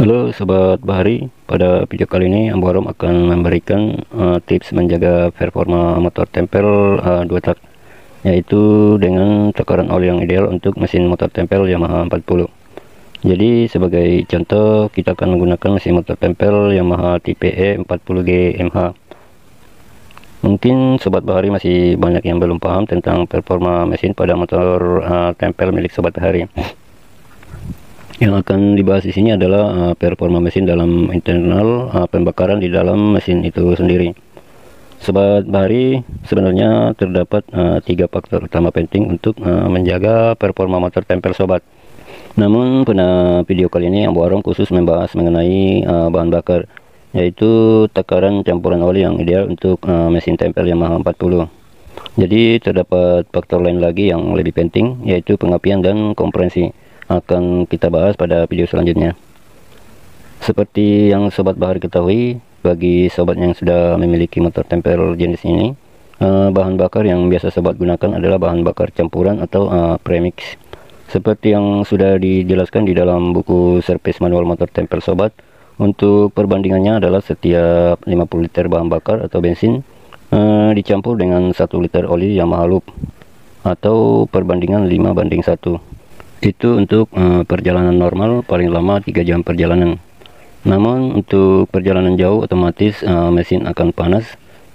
Halo Sobat Bahari, pada video kali ini Ambarom akan memberikan uh, tips menjaga performa motor tempel uh, dua tak yaitu dengan tekanan oli yang ideal untuk mesin motor tempel Yamaha 40 jadi sebagai contoh kita akan menggunakan mesin motor tempel Yamaha tipe e 40 GMH. mungkin Sobat Bahari masih banyak yang belum paham tentang performa mesin pada motor uh, tempel milik Sobat Bahari yang akan dibahas di sini adalah uh, performa mesin dalam internal uh, pembakaran di dalam mesin itu sendiri. Sobat Bahari, sebenarnya terdapat uh, tiga faktor utama penting untuk uh, menjaga performa motor tempel sobat. Namun pada video kali ini yang borong khusus membahas mengenai uh, bahan bakar, yaitu takaran campuran oli yang ideal untuk uh, mesin tempel Yamaha 40. Jadi terdapat faktor lain lagi yang lebih penting, yaitu pengapian dan kompresi akan kita bahas pada video selanjutnya seperti yang sobat bahar ketahui bagi sobat yang sudah memiliki motor temper jenis ini eh, bahan bakar yang biasa sobat gunakan adalah bahan bakar campuran atau eh, premix seperti yang sudah dijelaskan di dalam buku servis manual motor temper sobat untuk perbandingannya adalah setiap 50 liter bahan bakar atau bensin eh, dicampur dengan 1 liter oli yang mahalup, atau perbandingan 5 banding 1 itu untuk uh, perjalanan normal paling lama tiga jam perjalanan namun untuk perjalanan jauh otomatis uh, mesin akan panas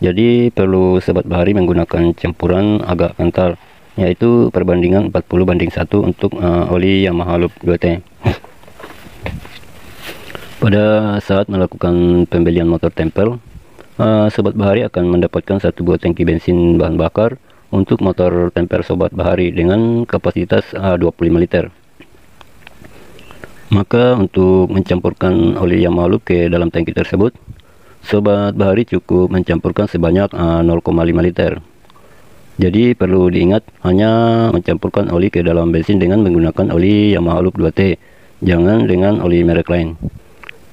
jadi perlu sobat bahari menggunakan campuran agak kental yaitu perbandingan 40 banding 1 untuk uh, oli Yamaha Loop 2T pada saat melakukan pembelian motor tempel uh, sobat bahari akan mendapatkan satu buah tangki bensin bahan bakar untuk motor tempel sobat bahari dengan kapasitas 25 eh, liter maka untuk mencampurkan oli malu ke dalam tangki tersebut sobat bahari cukup mencampurkan sebanyak 0,5 eh, liter jadi perlu diingat hanya mencampurkan oli ke dalam bensin dengan menggunakan oli Yamaha Loop 2T jangan dengan oli merek lain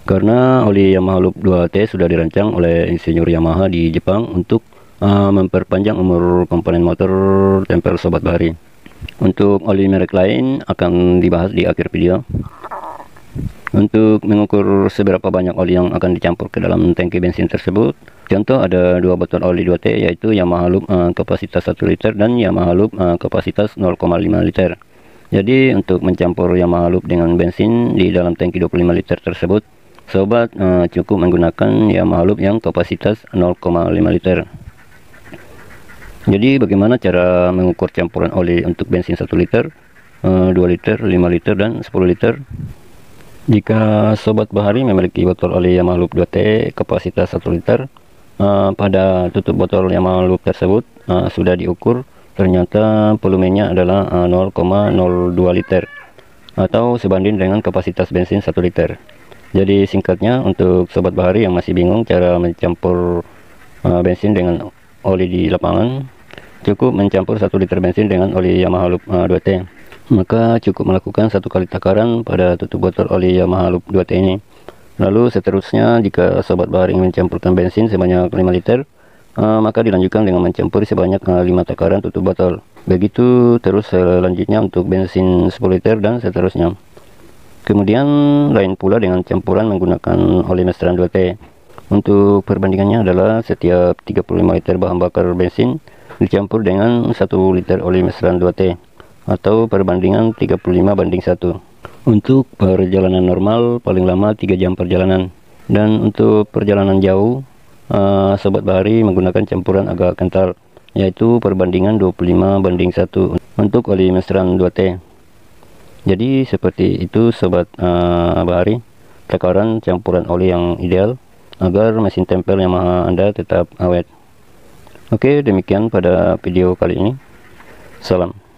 karena oli Yamaha Loop 2T sudah dirancang oleh insinyur Yamaha di Jepang untuk uh, memperpanjang umur komponen motor tempel sobat bari. untuk oli merek lain akan dibahas di akhir video untuk mengukur seberapa banyak oli yang akan dicampur ke dalam tangki bensin tersebut contoh ada dua botol oli 2T yaitu Yamaha Loop uh, kapasitas 1 liter dan Yamaha Loop uh, kapasitas 0,5 liter jadi untuk mencampur Yamaha Loop dengan bensin di dalam tangki 25 liter tersebut sobat uh, cukup menggunakan Yamaha Loop yang kapasitas 0,5 liter jadi bagaimana cara mengukur campuran oli untuk bensin 1 liter 2 eh, liter 5 liter dan 10 liter jika sobat bahari memiliki botol oli Yamaha Loop 2T kapasitas 1 liter eh, pada tutup botol Yamaha Loop tersebut eh, sudah diukur ternyata volumenya adalah 0,02 liter atau sebanding dengan kapasitas bensin 1 liter jadi singkatnya untuk sobat bahari yang masih bingung cara mencampur bensin dengan oli di lapangan cukup mencampur 1 liter bensin dengan oli Yamaha Loop 2T eh, maka cukup melakukan satu kali takaran pada tutup botol oli Yamaha Loop 2T ini lalu seterusnya jika sobat baring mencampurkan bensin sebanyak 5 liter Uh, maka dilanjutkan dengan mencampur sebanyak uh, eh, 5 takaran tutup botol begitu terus selanjutnya untuk bensin 10 liter dan seterusnya kemudian lain pula dengan campuran menggunakan oli mesteran 2T untuk perbandingannya adalah setiap 35 liter bahan bakar bensin dicampur dengan 1 liter oli mesran 2T atau perbandingan 35 banding 1. Untuk perjalanan normal paling lama 3 jam perjalanan dan untuk perjalanan jauh uh, sobat bahari menggunakan campuran agak kental yaitu perbandingan 25 banding 1 untuk oli mesran 2T. Jadi seperti itu sobat uh, bahari takaran campuran oli yang ideal agar mesin tempel Yamaha Anda tetap awet. Oke, demikian pada video kali ini. Salam.